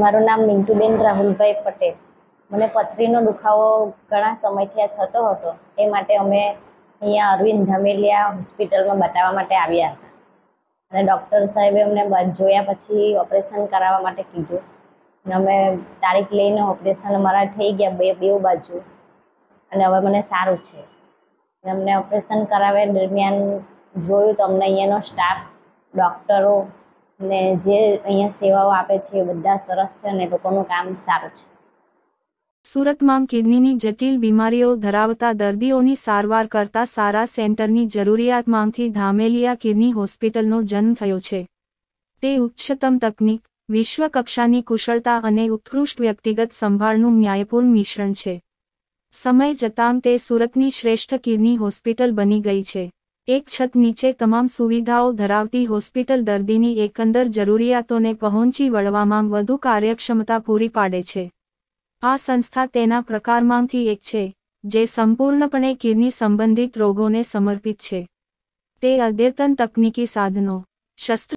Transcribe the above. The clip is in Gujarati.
મારું નામ મિન્ટુબેન રાહુલભાઈ પટેલ મને પથરીનો દુખાવો ઘણા સમયથી આ થતો હતો એ માટે અમે અહીંયા અરવિંદ ધમેલિયા હોસ્પિટલમાં બતાવવા માટે આવ્યા હતા અને ડૉક્ટર સાહેબે અમને જોયા પછી ઓપરેશન કરાવવા માટે કીધું અને અમે તારીખ લઈને ઓપરેશન અમારા થઈ ગયા બે બે બાજુ અને હવે મને સારું છે અમને ઓપરેશન કરાવ્યા દરમિયાન જોયું તો અમને અહીંયાનો સ્ટાફ ડૉક્ટરો ને જે અહીંયા સેવાઓ આપે છે બધા સરસ છે અને લોકોનું કામ સારું છે સુરતમાં કિડનીની જટિલ બીમારીઓ ધરાવતા દર્દીઓની સારવાર કરતા સારા સેન્ટરની જરૂરિયાત માંગથી ધામેલિયા કિડની હોસ્પિટલનો જન્મ થયો છે તે ઉચ્ચતમ તકનીક વિશ્વકક્ષાની કુશળતા અને ઉત્કૃષ્ટ વ્યક્તિગત સંભાળનું ન્યાયપૂર્ણ મિશ્રણ છે સમય જતાં તે સુરતની શ્રેષ્ઠ કિડની હોસ્પિટલ બની ગઈ છે એક છત નીચે તમામ સુવિધાઓ ધરાવતી હોસ્પિટલ દર્દીની એકંદર જરૂરિયાતોને પહોંચી વળવામાં વધુ કાર્યક્ષમતા પૂરી પાડે છે આ સંસ્થા તેના પ્રકારમાંથી એક છે જે સંપૂર્ણપણે કિડની સંબંધિત રોગોને સમર્પિત છે તે અદ્યતન તકનીકી સાધનો શસ્ત્ર